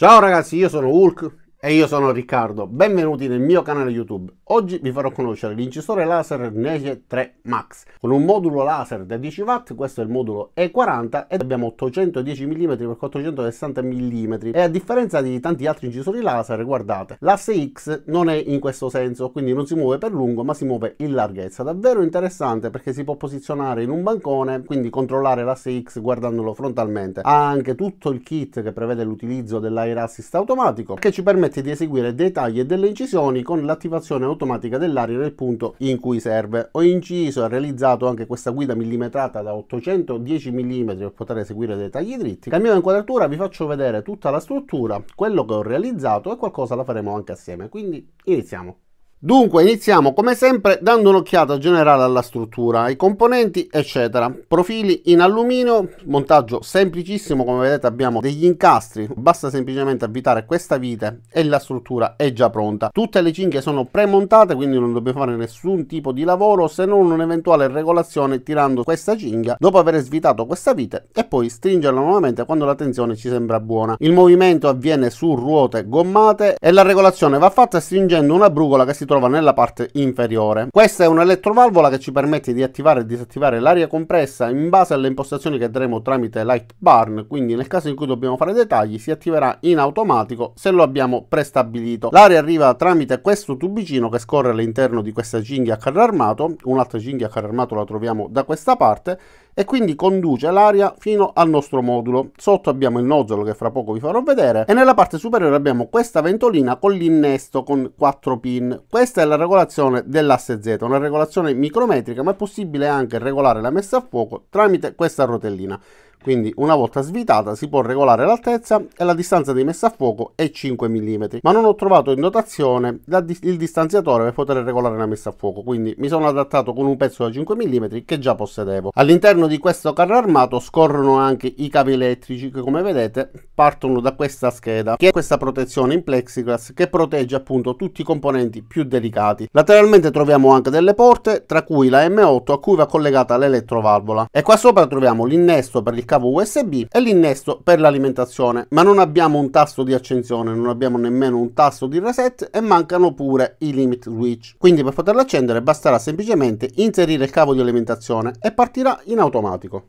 Ciao ragazzi, io sono Hulk. E io sono Riccardo, benvenuti nel mio canale YouTube. Oggi vi farò conoscere l'incisore laser Nege 3 Max. Con un modulo laser da 10 watt, questo è il modulo E40 ed abbiamo 810 mm x 460 mm e a differenza di tanti altri incisori laser, guardate, l'asse X non è in questo senso, quindi non si muove per lungo ma si muove in larghezza. Davvero interessante perché si può posizionare in un bancone, quindi controllare l'asse X guardandolo frontalmente. Ha anche tutto il kit che prevede l'utilizzo dell'air assist automatico che ci permette permette di eseguire dei tagli e delle incisioni con l'attivazione automatica dell'aria nel punto in cui serve. Ho inciso e realizzato anche questa guida millimetrata da 810 mm per poter eseguire dei tagli dritti. Cambiamo inquadratura, vi faccio vedere tutta la struttura, quello che ho realizzato e qualcosa la faremo anche assieme, quindi iniziamo. Dunque iniziamo come sempre dando un'occhiata generale alla struttura, ai componenti eccetera, profili in alluminio, montaggio semplicissimo come vedete abbiamo degli incastri, basta semplicemente avvitare questa vite e la struttura è già pronta, tutte le cinghie sono premontate quindi non dobbiamo fare nessun tipo di lavoro se non un'eventuale regolazione tirando questa cinghia dopo aver svitato questa vite e poi stringerla nuovamente quando la tensione ci sembra buona, il movimento avviene su ruote gommate e la regolazione va fatta stringendo una brugola che si trova nella parte inferiore. Questa è un'elettrovalvola che ci permette di attivare e disattivare l'aria compressa in base alle impostazioni che daremo tramite Light Barn, quindi nel caso in cui dobbiamo fare dei tagli si attiverà in automatico se lo abbiamo prestabilito. L'aria arriva tramite questo tubicino che scorre all'interno di questa cinghia a carro armato, un'altra cinghia a carro armato la troviamo da questa parte e quindi conduce l'aria fino al nostro modulo. Sotto abbiamo il nocciolo che fra poco vi farò vedere e nella parte superiore abbiamo questa ventolina con l'innesto con 4 pin. Questa è la regolazione dell'asse Z, una regolazione micrometrica ma è possibile anche regolare la messa a fuoco tramite questa rotellina. Quindi una volta svitata si può regolare l'altezza e la distanza di messa a fuoco è 5 mm, ma non ho trovato in dotazione il distanziatore per poter regolare la messa a fuoco, quindi mi sono adattato con un pezzo da 5 mm che già possedevo. All'interno di questo carro armato scorrono anche i cavi elettrici che come vedete partono da questa scheda, che è questa protezione in plexiglass che protegge appunto tutti i componenti più delicati. Lateralmente troviamo anche delle porte, tra cui la M8 a cui va collegata l'elettrovalvola. E qua sopra troviamo l'innesto per il cavo USB e l'innesto per l'alimentazione, ma non abbiamo un tasto di accensione, non abbiamo nemmeno un tasto di reset e mancano pure i limit switch. Quindi per poterlo accendere basterà semplicemente inserire il cavo di alimentazione e partirà in automatico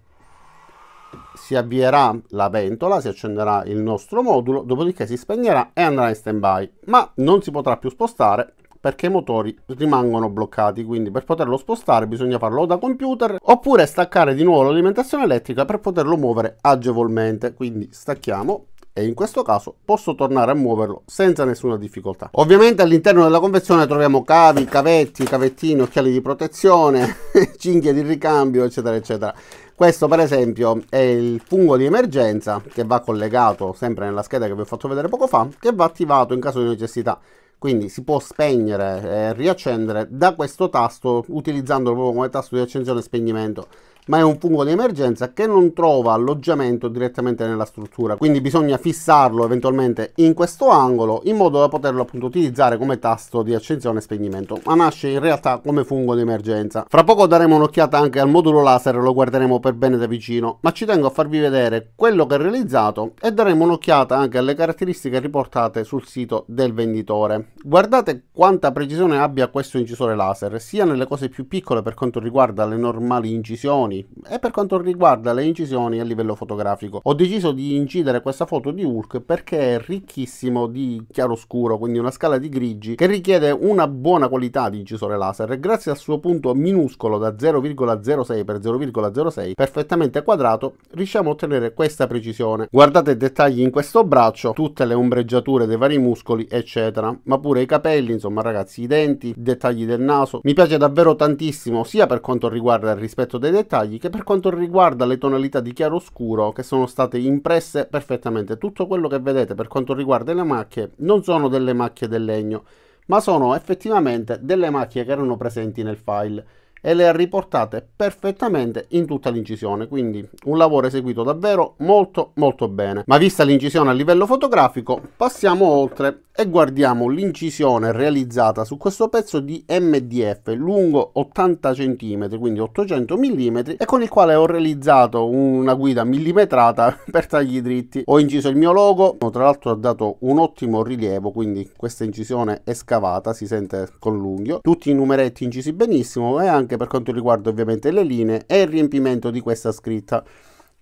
si avvierà la ventola, si accenderà il nostro modulo, dopodiché si spegnerà e andrà in stand by, ma non si potrà più spostare perché i motori rimangono bloccati quindi per poterlo spostare bisogna farlo da computer oppure staccare di nuovo l'alimentazione elettrica per poterlo muovere agevolmente quindi stacchiamo e in questo caso posso tornare a muoverlo senza nessuna difficoltà. Ovviamente all'interno della confezione troviamo cavi, cavetti, cavettini, occhiali di protezione, cinghie di ricambio, eccetera, eccetera. Questo per esempio è il fungo di emergenza che va collegato sempre nella scheda che vi ho fatto vedere poco fa, che va attivato in caso di necessità quindi si può spegnere e riaccendere da questo tasto utilizzandolo proprio come tasto di accensione e spegnimento ma è un fungo di emergenza che non trova alloggiamento direttamente nella struttura, quindi bisogna fissarlo eventualmente in questo angolo in modo da poterlo appunto utilizzare come tasto di accensione e spegnimento, ma nasce in realtà come fungo di emergenza. Fra poco daremo un'occhiata anche al modulo laser, lo guarderemo per bene da vicino, ma ci tengo a farvi vedere quello che è realizzato e daremo un'occhiata anche alle caratteristiche riportate sul sito del venditore. Guardate quanta precisione abbia questo incisore laser, sia nelle cose più piccole per quanto riguarda le normali incisioni, miei. E per quanto riguarda le incisioni a livello fotografico, ho deciso di incidere questa foto di Hulk perché è ricchissimo di chiaroscuro, quindi una scala di grigi che richiede una buona qualità di incisore laser grazie al suo punto minuscolo da 0,06x0,06 perfettamente quadrato riusciamo a ottenere questa precisione. Guardate i dettagli in questo braccio, tutte le ombreggiature dei vari muscoli eccetera, ma pure i capelli, insomma ragazzi i denti, i dettagli del naso. Mi piace davvero tantissimo sia per quanto riguarda il rispetto dei dettagli dettagli che per quanto riguarda le tonalità di chiaroscuro che sono state impresse perfettamente. Tutto quello che vedete per quanto riguarda le macchie non sono delle macchie del legno, ma sono effettivamente delle macchie che erano presenti nel file e le ha riportate perfettamente in tutta l'incisione quindi un lavoro eseguito davvero molto molto bene ma vista l'incisione a livello fotografico passiamo oltre e guardiamo l'incisione realizzata su questo pezzo di MDF lungo 80 cm quindi 800 mm e con il quale ho realizzato una guida millimetrata per tagli dritti ho inciso il mio logo tra l'altro ha dato un ottimo rilievo quindi questa incisione è scavata si sente con l'unghio tutti i numeretti incisi benissimo e anche anche per quanto riguarda ovviamente le linee e il riempimento di questa scritta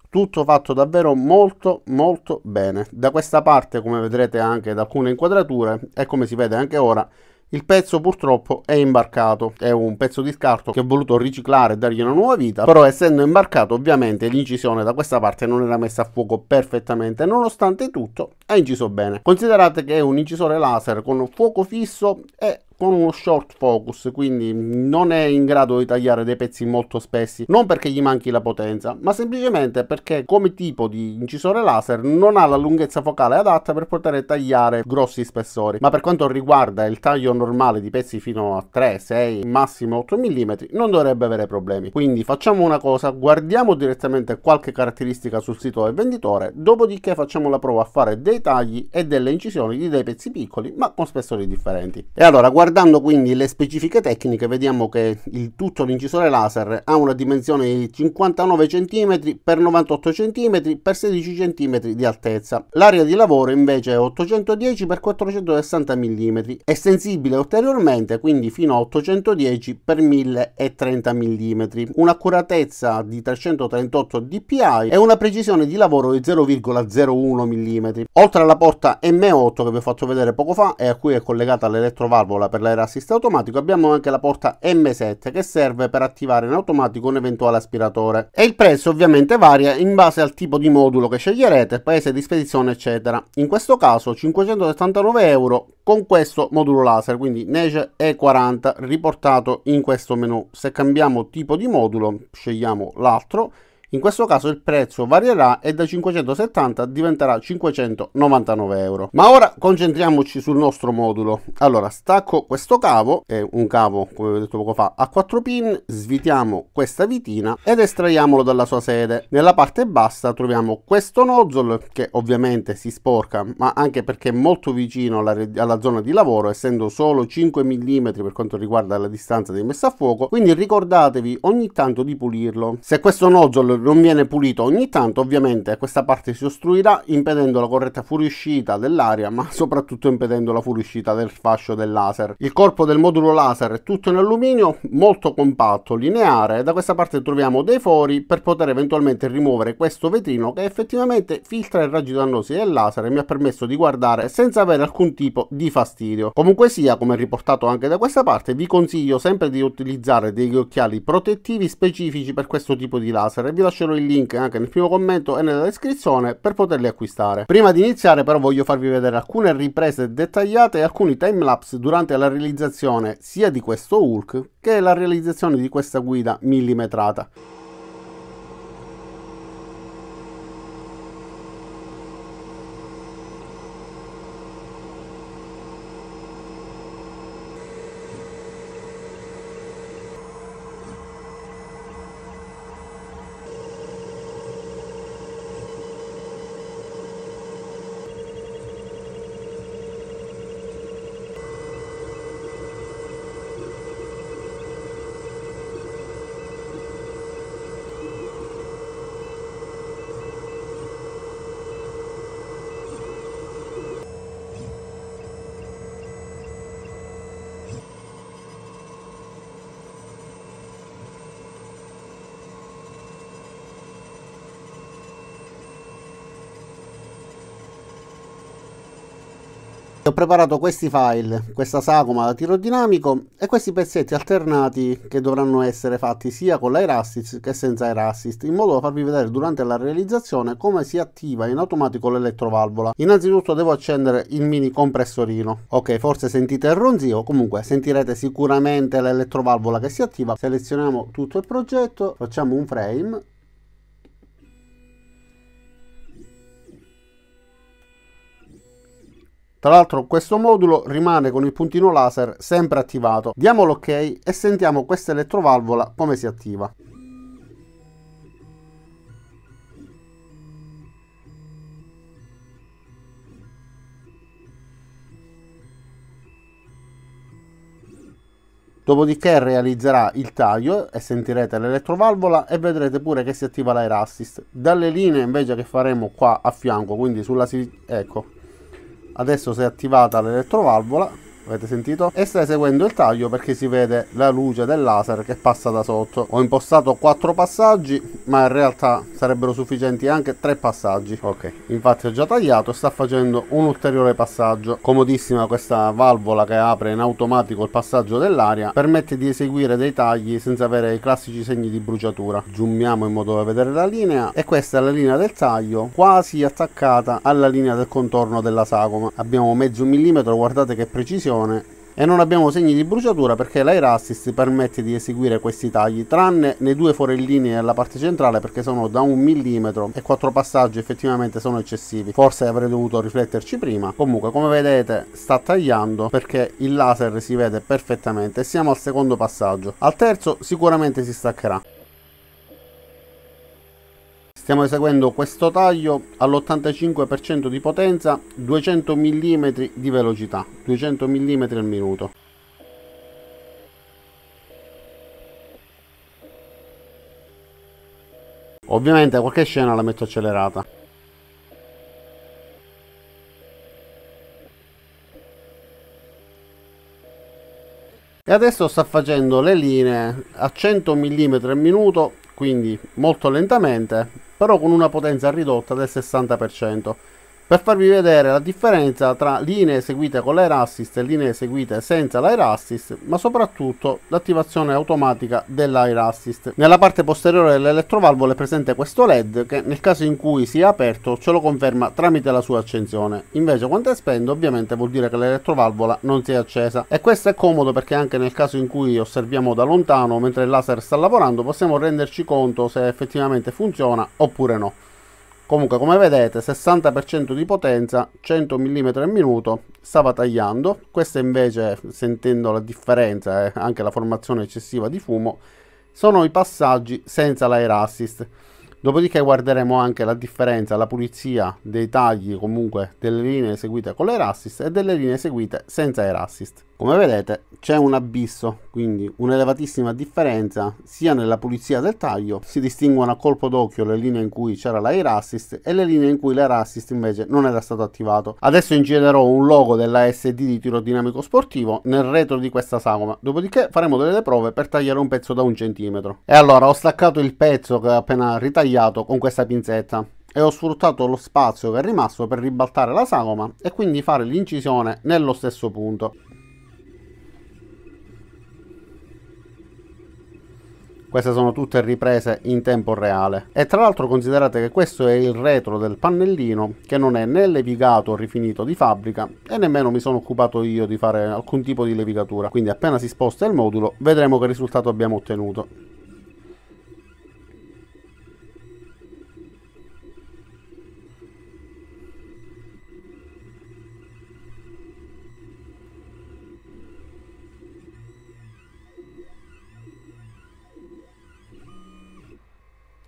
tutto fatto davvero molto molto bene da questa parte come vedrete anche da alcune inquadrature e come si vede anche ora il pezzo purtroppo è imbarcato, è un pezzo di scarto che ho voluto riciclare e dargli una nuova vita, però essendo imbarcato ovviamente l'incisione da questa parte non era messa a fuoco perfettamente, nonostante tutto è inciso bene. Considerate che è un incisore laser con fuoco fisso e con uno short focus, quindi non è in grado di tagliare dei pezzi molto spessi, non perché gli manchi la potenza, ma semplicemente perché come tipo di incisore laser non ha la lunghezza focale adatta per poter tagliare grossi spessori, ma per quanto riguarda il taglio normale di pezzi fino a 3, 6, massimo 8 mm, non dovrebbe avere problemi. Quindi facciamo una cosa, guardiamo direttamente qualche caratteristica sul sito del venditore, dopodiché facciamo la prova a fare dei tagli e delle incisioni di dei pezzi piccoli, ma con spessori differenti. E allora guardiamo Guardando quindi le specifiche tecniche vediamo che il tutto l'incisore laser ha una dimensione di 59 cm x 98 cm x 16 cm di altezza. L'area di lavoro invece è 810 x 460 mm, è sensibile ulteriormente quindi fino a 810 x 1030 mm, un'accuratezza di 338 dpi e una precisione di lavoro di 0,01 mm. Oltre alla porta M8 che vi ho fatto vedere poco fa e a cui è collegata l'elettrovalvola per per l'air automatico abbiamo anche la porta M7 che serve per attivare in automatico un eventuale aspiratore e il prezzo ovviamente varia in base al tipo di modulo che sceglierete, paese di spedizione eccetera. In questo caso 579 euro con questo modulo laser, quindi Neige E40 riportato in questo menu. Se cambiamo tipo di modulo scegliamo l'altro in questo caso il prezzo varierà e da 570 diventerà 599 euro. Ma ora concentriamoci sul nostro modulo. Allora, stacco questo cavo, è un cavo come ho detto poco fa a 4 pin, svitiamo questa vitina ed estraiamolo dalla sua sede. Nella parte bassa troviamo questo nozzle che ovviamente si sporca, ma anche perché è molto vicino alla, alla zona di lavoro, essendo solo 5 mm per quanto riguarda la distanza di messa a fuoco, quindi ricordatevi ogni tanto di pulirlo. Se questo nozzle non viene pulito ogni tanto ovviamente questa parte si ostruirà impedendo la corretta fuoriuscita dell'aria ma soprattutto impedendo la fuoriuscita del fascio del laser. Il corpo del modulo laser è tutto in alluminio molto compatto, lineare e da questa parte troviamo dei fori per poter eventualmente rimuovere questo vetrino che effettivamente filtra i raggi dannosi del laser e mi ha permesso di guardare senza avere alcun tipo di fastidio. Comunque sia come riportato anche da questa parte vi consiglio sempre di utilizzare degli occhiali protettivi specifici per questo tipo di laser e vi lascerò il link anche nel primo commento e nella descrizione per poterli acquistare. Prima di iniziare però voglio farvi vedere alcune riprese dettagliate e alcuni timelapse durante la realizzazione sia di questo Hulk che la realizzazione di questa guida millimetrata. Ho preparato questi file, questa sagoma da tiro dinamico e questi pezzetti alternati che dovranno essere fatti sia con l'air assist che senza air assist in modo da farvi vedere durante la realizzazione come si attiva in automatico l'elettrovalvola. Innanzitutto devo accendere il mini compressorino. Ok, forse sentite il ronzio, comunque sentirete sicuramente l'elettrovalvola che si attiva. Selezioniamo tutto il progetto, facciamo un frame Tra l'altro questo modulo rimane con il puntino laser sempre attivato. Diamo l'ok e sentiamo questa elettrovalvola come si attiva. Dopodiché realizzerà il taglio e sentirete l'elettrovalvola e vedrete pure che si attiva l'air assist. Dalle linee invece che faremo qua a fianco, quindi sulla... ecco, adesso si è attivata l'elettrovalvola avete sentito? E stai seguendo il taglio perché si vede la luce del laser che passa da sotto. Ho impostato quattro passaggi, ma in realtà sarebbero sufficienti anche tre passaggi. Ok, infatti ho già tagliato e sta facendo un ulteriore passaggio. Comodissima questa valvola che apre in automatico il passaggio dell'aria, permette di eseguire dei tagli senza avere i classici segni di bruciatura. Zoomiamo in modo da vedere la linea e questa è la linea del taglio quasi attaccata alla linea del contorno della sagoma. Abbiamo mezzo millimetro, guardate che precisione posizione e non abbiamo segni di bruciatura perché l'air assist permette di eseguire questi tagli tranne nei due forellini nella parte centrale perché sono da un millimetro e quattro passaggi effettivamente sono eccessivi forse avrei dovuto rifletterci prima comunque come vedete sta tagliando perché il laser si vede perfettamente siamo al secondo passaggio al terzo sicuramente si staccherà Stiamo eseguendo questo taglio all'85% di potenza, 200 mm di velocità, 200 mm al minuto. Ovviamente qualche scena la metto accelerata. E adesso sta facendo le linee a 100 mm al minuto quindi molto lentamente, però con una potenza ridotta del 60% per farvi vedere la differenza tra linee eseguite con l'air assist e linee eseguite senza l'air assist ma soprattutto l'attivazione automatica dell'air assist nella parte posteriore dell'elettrovalvole è presente questo led che nel caso in cui sia aperto ce lo conferma tramite la sua accensione invece quando è spento ovviamente vuol dire che l'elettrovalvola non si è accesa e questo è comodo perché anche nel caso in cui osserviamo da lontano mentre il laser sta lavorando possiamo renderci conto se effettivamente funziona oppure no Comunque come vedete 60% di potenza, 100 mm al minuto, stava tagliando, questa invece sentendo la differenza e eh, anche la formazione eccessiva di fumo, sono i passaggi senza l'air assist. Dopodiché guarderemo anche la differenza, la pulizia dei tagli comunque delle linee eseguite con l'air assist e delle linee eseguite senza air assist. Come vedete c'è un abisso, quindi un'elevatissima differenza sia nella pulizia del taglio, si distinguono a colpo d'occhio le linee in cui c'era l'air assist e le linee in cui l'air assist invece non era stato attivato. Adesso ingererò un logo della SD di tiro dinamico sportivo nel retro di questa sagoma, dopodiché faremo delle prove per tagliare un pezzo da un centimetro. E allora ho staccato il pezzo che ho appena ritagliato con questa pinzetta e ho sfruttato lo spazio che è rimasto per ribaltare la sagoma e quindi fare l'incisione nello stesso punto. Queste sono tutte riprese in tempo reale. E tra l'altro considerate che questo è il retro del pannellino che non è né levigato o rifinito di fabbrica e nemmeno mi sono occupato io di fare alcun tipo di levigatura. Quindi appena si sposta il modulo vedremo che risultato abbiamo ottenuto.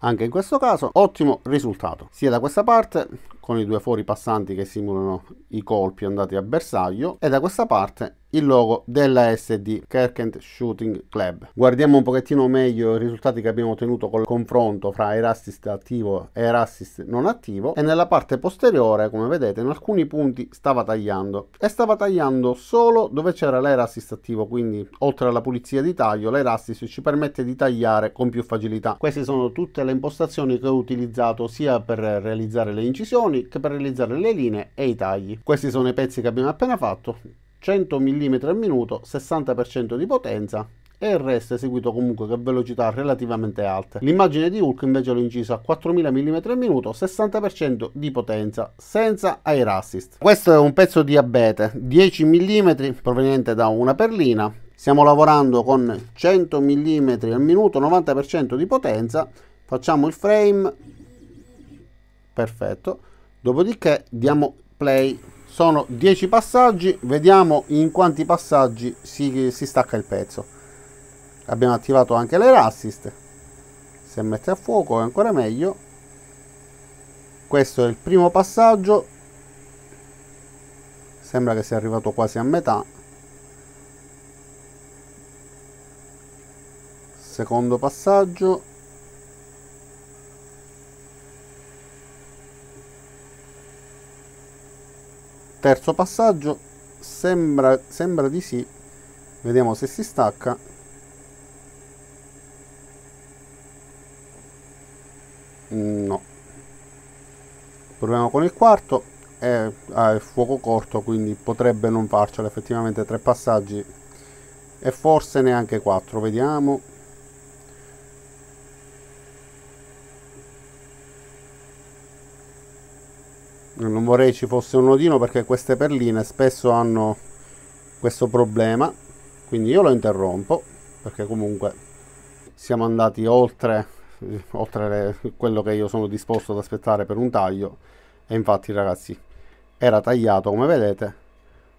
Anche in questo caso ottimo risultato, sia da questa parte con i due fori passanti che simulano i colpi andati a bersaglio e da questa parte il logo della SD Kerkent Shooting Club. Guardiamo un pochettino meglio i risultati che abbiamo ottenuto col confronto fra air assist attivo e air assist non attivo e nella parte posteriore come vedete in alcuni punti stava tagliando e stava tagliando solo dove c'era l'air assist attivo quindi oltre alla pulizia di taglio l'air assist ci permette di tagliare con più facilità. Queste sono tutte le impostazioni che ho utilizzato sia per realizzare le incisioni click per realizzare le linee e i tagli. Questi sono i pezzi che abbiamo appena fatto, 100 mm al minuto, 60% di potenza e il resto è eseguito comunque a velocità relativamente alte. L'immagine di Hulk invece l'ho incisa a 4000 mm al minuto, 60% di potenza, senza air assist. Questo è un pezzo di abete, 10 mm proveniente da una perlina. Stiamo lavorando con 100 mm al minuto, 90% di potenza. Facciamo il frame, perfetto dopodiché diamo play sono 10 passaggi vediamo in quanti passaggi si, si stacca il pezzo abbiamo attivato anche le assist se mette a fuoco è ancora meglio questo è il primo passaggio sembra che sia arrivato quasi a metà secondo passaggio terzo passaggio sembra, sembra di sì vediamo se si stacca no proviamo con il quarto è, ah, è fuoco corto quindi potrebbe non farcela effettivamente tre passaggi e forse neanche quattro vediamo non vorrei ci fosse un nodino perché queste perline spesso hanno questo problema quindi io lo interrompo perché comunque siamo andati oltre, eh, oltre le, quello che io sono disposto ad aspettare per un taglio e infatti ragazzi era tagliato come vedete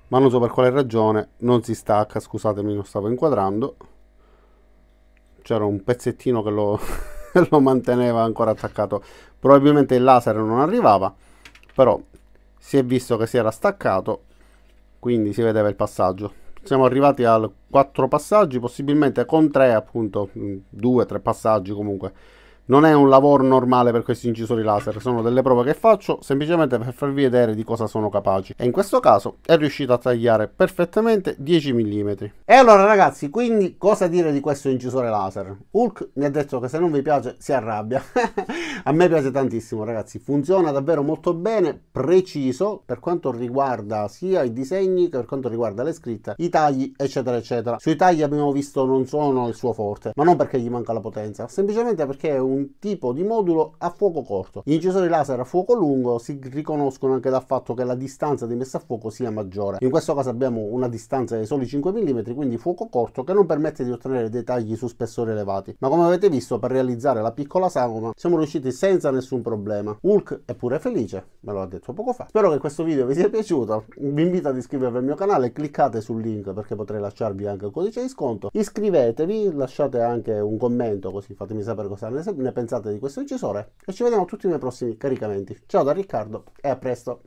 ma non so per quale ragione non si stacca scusatemi non stavo inquadrando c'era un pezzettino che lo, lo manteneva ancora attaccato probabilmente il laser non arrivava però si è visto che si era staccato quindi si vedeva il passaggio siamo arrivati al 4 passaggi possibilmente con 3 appunto 2-3 mm, passaggi comunque non è un lavoro normale per questi incisori laser, sono delle prove che faccio semplicemente per farvi vedere di cosa sono capaci. E in questo caso è riuscito a tagliare perfettamente 10 mm. E allora ragazzi, quindi cosa dire di questo incisore laser? Hulk mi ha detto che se non vi piace si arrabbia. a me piace tantissimo ragazzi, funziona davvero molto bene, preciso per quanto riguarda sia i disegni che per quanto riguarda le scritte, i tagli eccetera eccetera. Sui tagli abbiamo visto non sono il suo forte, ma non perché gli manca la potenza, semplicemente perché è un un tipo di modulo a fuoco corto. Gli incisori laser a fuoco lungo si riconoscono anche dal fatto che la distanza di messa a fuoco sia maggiore. In questo caso abbiamo una distanza di soli 5 mm, quindi fuoco corto, che non permette di ottenere dettagli su spessori elevati. Ma come avete visto, per realizzare la piccola sagoma siamo riusciti senza nessun problema. Hulk è pure felice, me lo ha detto poco fa. Spero che questo video vi sia piaciuto, vi invito ad iscrivervi al mio canale, cliccate sul link perché potrei lasciarvi anche il codice di sconto, iscrivetevi, lasciate anche un commento così fatemi sapere cosa ne ne pensate di questo incisore e ci vediamo tutti nei prossimi caricamenti. Ciao da Riccardo e a presto!